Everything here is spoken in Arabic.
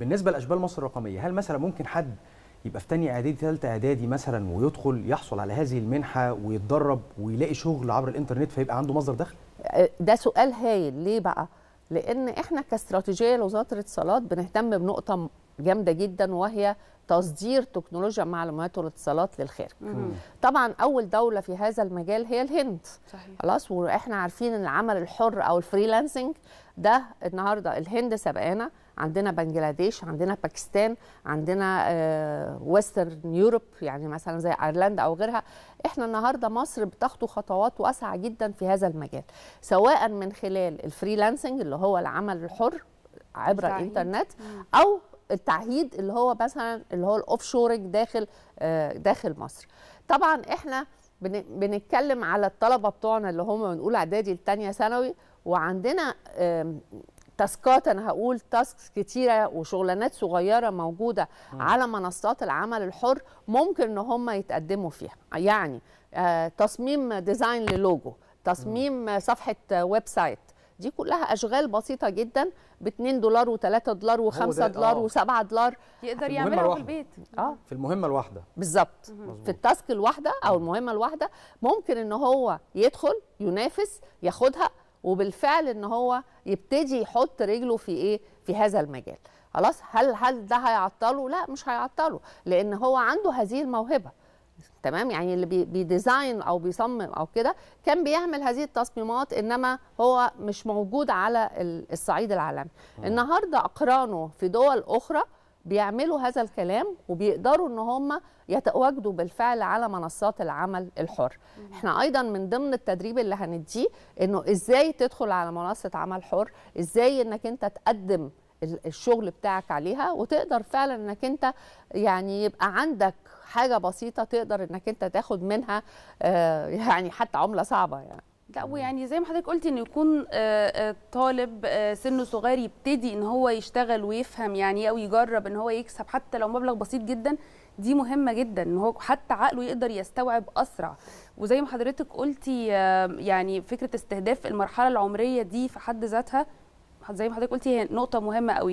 بالنسبه لاشبال مصر الرقميه هل مثلا ممكن حد يبقى في تانية اعدادي ثالثه اعدادي مثلا ويدخل يحصل على هذه المنحه ويتدرب ويلاقي شغل عبر الانترنت فيبقى عنده مصدر دخل أه، ده سؤال هايل ليه بقى لان احنا كاستراتيجيه لوزاره الاتصالات بنهتم بنقطه جامده جدا وهي تصدير تكنولوجيا معلومات والاتصالات للخارج. مم. طبعا اول دوله في هذا المجال هي الهند. صحيح. خلاص واحنا عارفين ان العمل الحر او الفريلانسنج ده النهارده الهند سبقانا عندنا بنجلاديش عندنا باكستان عندنا آه ويسترن يوروب يعني مثلا زي ايرلندا او غيرها احنا النهارده مصر بتاخدوا خطوات واسعه جدا في هذا المجال سواء من خلال الفريلانسنج اللي هو العمل الحر عبر الانترنت او التعهيد اللي هو مثلا اللي هو الاوف شورنج داخل آه، داخل مصر طبعا احنا بنتكلم على الطلبه بتوعنا اللي هم من اولى اعدادي لثانيه ثانوي وعندنا تاسكات انا هقول تاسكس كتيره وشغلانات صغيره موجوده م. على منصات العمل الحر ممكن ان هم يتقدموا فيها يعني آه، تصميم ديزاين للوجو تصميم صفحه ويب سايت دي كلها اشغال بسيطه جدا ب 2 دولار و3 دولار و5 آه. دولار و7 دولار يقدر يعملها في البيت اه في المهمه الواحده بالظبط في التاسك الواحده او المهمه الواحده ممكن ان هو يدخل ينافس ياخدها وبالفعل ان هو يبتدي يحط رجله في ايه في هذا المجال خلاص هل هل ده هيعطله لا مش هيعطله لان هو عنده هذه الموهبه تمام يعني اللي بيديزاين او بيصمم او كده كان بيعمل هذه التصميمات انما هو مش موجود على الصعيد العالمي آه. النهارده اقرانه في دول اخرى بيعملوا هذا الكلام وبيقدروا ان هم يتواجدوا بالفعل على منصات العمل الحر احنا ايضا من ضمن التدريب اللي هنديه انه ازاي تدخل على منصه عمل حر ازاي انك انت تقدم الشغل بتاعك عليها وتقدر فعلا انك انت يعني يبقى عندك حاجه بسيطه تقدر انك انت تاخد منها آه، يعني حتى عمله صعبه يعني لا ويعني زي ما حضرتك قلتي انه يكون آه، آه، طالب سنه صغير يبتدي ان هو يشتغل ويفهم يعني إيه او يجرب ان هو يكسب حتى لو مبلغ بسيط جدا دي مهمه جدا ان هو حتى عقله يقدر يستوعب اسرع وزي ما حضرتك قلتي يعني فكره استهداف المرحله العمريه دي في حد ذاتها زي ما حضرتك قلتي هي نقطه مهمه قوي